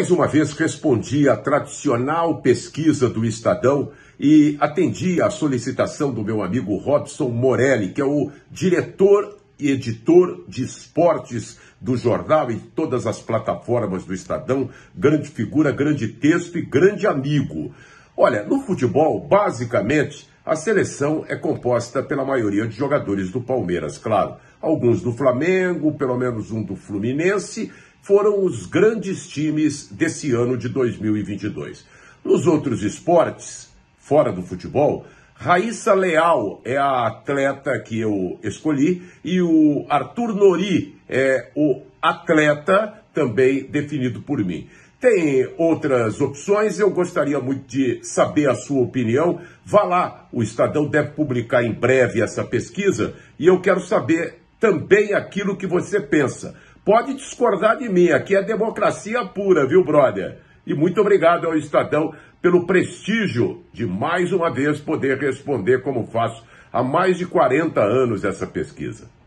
Mais uma vez respondi à tradicional pesquisa do Estadão e atendi à solicitação do meu amigo Robson Morelli, que é o diretor e editor de esportes do jornal e todas as plataformas do Estadão, grande figura, grande texto e grande amigo. Olha, no futebol, basicamente, a seleção é composta pela maioria de jogadores do Palmeiras, claro. Alguns do Flamengo, pelo menos um do Fluminense foram os grandes times desse ano de 2022. Nos outros esportes, fora do futebol, Raíssa Leal é a atleta que eu escolhi e o Arthur Nori é o atleta também definido por mim. Tem outras opções, eu gostaria muito de saber a sua opinião. Vá lá, o Estadão deve publicar em breve essa pesquisa e eu quero saber também aquilo que você pensa. Pode discordar de mim, aqui é democracia pura, viu, brother? E muito obrigado ao Estadão pelo prestígio de mais uma vez poder responder como faço há mais de 40 anos essa pesquisa.